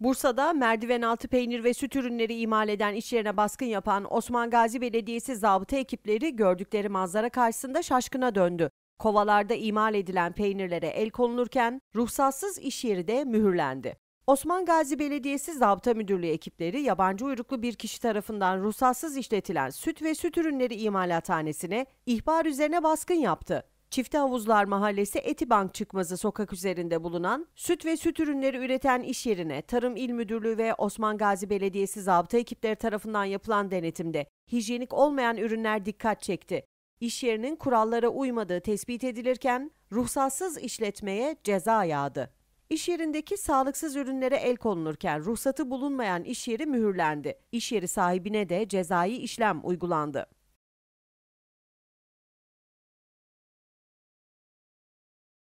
Bursa'da merdiven altı peynir ve süt ürünleri imal eden işyerine baskın yapan Osman Gazi Belediyesi zabıta ekipleri gördükleri manzara karşısında şaşkına döndü. Kovalarda imal edilen peynirlere el konulurken ruhsatsız iş yeri de mühürlendi. Osman Gazi Belediyesi Zabıta Müdürlüğü ekipleri yabancı uyruklu bir kişi tarafından ruhsatsız işletilen süt ve süt ürünleri imalathanesine ihbar üzerine baskın yaptı. Çifte Havuzlar Mahallesi Etibank Çıkmazı sokak üzerinde bulunan süt ve süt ürünleri üreten iş yerine Tarım İl Müdürlüğü ve Osman Gazi Belediyesi zabıta ekipleri tarafından yapılan denetimde hijyenik olmayan ürünler dikkat çekti. İş yerinin kurallara uymadığı tespit edilirken ruhsatsız işletmeye ceza yağdı. İş yerindeki sağlıksız ürünlere el konulurken ruhsatı bulunmayan iş yeri mühürlendi. İş yeri sahibine de cezai işlem uygulandı.